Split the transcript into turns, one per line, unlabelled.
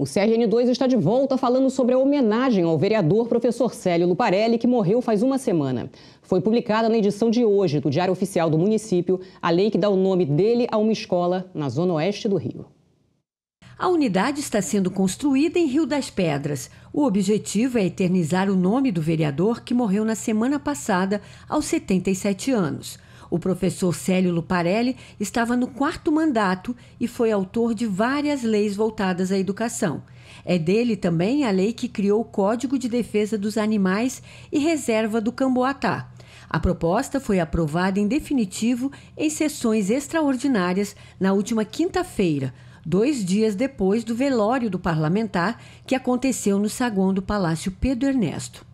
O CRN2 está de volta falando sobre a homenagem ao vereador professor Célio Luparelli, que morreu faz uma semana. Foi publicada na edição de hoje do Diário Oficial do Município a lei que dá o nome dele a uma escola na zona oeste do Rio.
A unidade está sendo construída em Rio das Pedras. O objetivo é eternizar o nome do vereador que morreu na semana passada, aos 77 anos. O professor Célio Luparelli estava no quarto mandato e foi autor de várias leis voltadas à educação. É dele também a lei que criou o Código de Defesa dos Animais e Reserva do Camboatá. A proposta foi aprovada em definitivo em sessões extraordinárias na última quinta-feira, dois dias depois do velório do parlamentar que aconteceu no saguão do Palácio Pedro Ernesto.